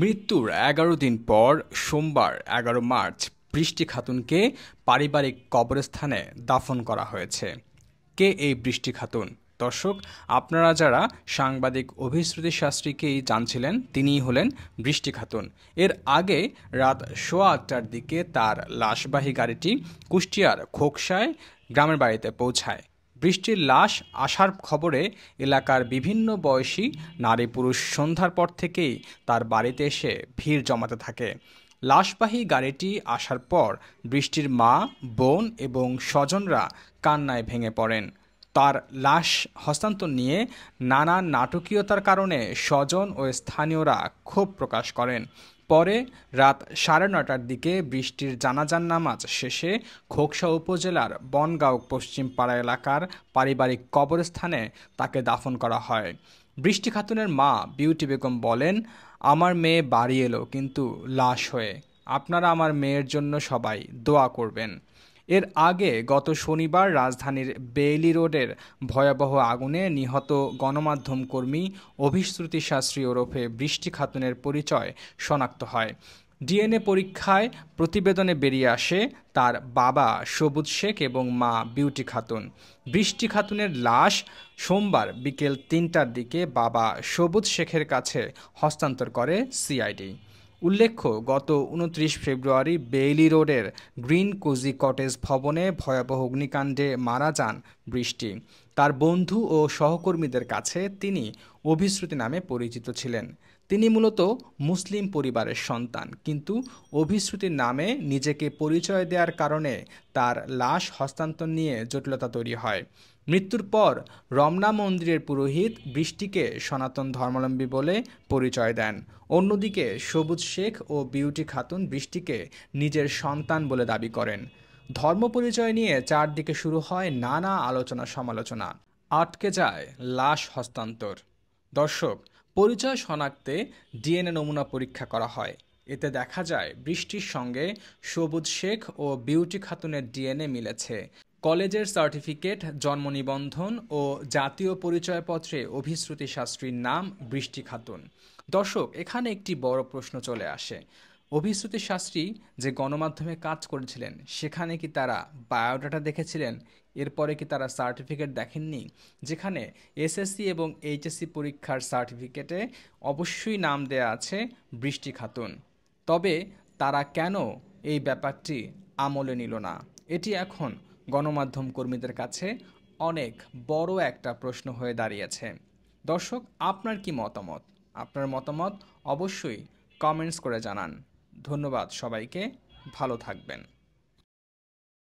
মৃত্যুর এগারো দিন পর সোমবার এগারো মার্চ বৃষ্টি খাতুনকে পারিবারিক কবরস্থানে দাফন করা হয়েছে কে এই বৃষ্টি খাতুন দর্শক আপনারা যারা সাংবাদিক অভিশ্রুতি শাস্ত্রীকেই জানছিলেন তিনিই হলেন বৃষ্টি খাতুন এর আগে রাত সোয়া আটটার দিকে তার লাশবাহী গাড়িটি কুষ্টিয়ার খোকসায় গ্রামের বাড়িতে পৌঁছায় বৃষ্টির লাশ আসার খবরে এলাকার বিভিন্ন বয়সী নারী পুরুষ সন্ধ্যার পর থেকেই তার বাড়িতে এসে ভিড় জমাতে থাকে লাশবাহী গাড়িটি আসার পর বৃষ্টির মা বোন এবং স্বজনরা কান্নায় ভেঙে পড়েন তার লাশ হস্তান্তর নিয়ে নানা নাটকীয়তার কারণে স্বজন ও স্থানীয়রা ক্ষোভ প্রকাশ করেন পরে রাত সাড়ে নটার দিকে বৃষ্টির জানাজান নামাজ শেষে খোকসা উপজেলার বনগাঁও পশ্চিম পাড়া এলাকার পারিবারিক কবরস্থানে তাকে দাফন করা হয় বৃষ্টি খাতুনের মা বিউটি বেগম বলেন আমার মেয়ে বাড়ি এলো কিন্তু লাশ হয়ে আপনারা আমার মেয়ের জন্য সবাই দোয়া করবেন এর আগে গত শনিবার রাজধানীর বেইলি রোডের ভয়াবহ আগুনে নিহত গণমাধ্যম কর্মী অভিশ্রুতি শাস্ত্রী ওরফে বৃষ্টি খাতুনের পরিচয় শনাক্ত হয় ডিএনএ পরীক্ষায় প্রতিবেদনে বেরিয়ে আসে তার বাবা সবুজ শেখ এবং মা বিউটি খাতুন বৃষ্টি খাতুনের লাশ সোমবার বিকেল তিনটার দিকে বাবা সবুজ শেখের কাছে হস্তান্তর করে সিআইডি উল্লেখ্য গত উনত্রিশ ফেব্রুয়ারি বেইলি রোডের গ্রিন কোজি কটেজ ভবনে ভয়াবহ অগ্নিকাণ্ডে মারা যান বৃষ্টি তার বন্ধু ও সহকর্মীদের কাছে তিনি অভিশ্রুতি নামে পরিচিত ছিলেন তিনি মূলত মুসলিম পরিবারের সন্তান কিন্তু অভিশ্রুতির নামে নিজেকে পরিচয় দেওয়ার কারণে তার লাশ হস্তান্তর নিয়ে জটিলতা তৈরি হয় মৃত্যুর পর রমনা মন্দিরের পুরোহিত বৃষ্টিকে সনাতন ধর্মাবলম্বী বলে পরিচয় দেন অন্যদিকে সবুজ শেখ ও বিউটি খাতুন বৃষ্টিকে নিজের সন্তান বলে দাবি করেন ধর্ম পরিচয় নিয়ে চারদিকে শুরু হয় নানা আলোচনা সমালোচনা আটকে যায় লাশ হস্তান্তর দর্শক পরিচয় শনাক্তে ডিএনএ নমুনা পরীক্ষা করা হয় এতে দেখা যায় বৃষ্টির সঙ্গে সবুজ শেখ ও বিউটি খাতুনের ডিএনএ মিলেছে কলেজের সার্টিফিকেট জন্ম নিবন্ধন ও জাতীয় পরিচয়পত্রে অভিশ্রুতি শাস্ত্রীর নাম বৃষ্টি খাতুন দর্শক এখানে একটি বড় প্রশ্ন চলে আসে অভিশ্রুতি শাস্ত্রী যে গণমাধ্যমে কাজ করেছিলেন সেখানে কি তারা বায়োডাটা দেখেছিলেন এরপরে কি তারা সার্টিফিকেট দেখেননি যেখানে এসএসসি এবং এইচএসসি পরীক্ষার সার্টিফিকেটে অবশ্যই নাম দেয়া আছে বৃষ্টি খাতুন তবে তারা কেন এই ব্যাপারটি আমলে নিল না এটি এখন গণমাধ্যম কর্মীদের কাছে অনেক বড় একটা প্রশ্ন হয়ে দাঁড়িয়েছে দর্শক আপনার কি মতামত আপনার মতামত অবশ্যই কমেন্টস করে জানান ধন্যবাদ সবাইকে ভালো থাকবেন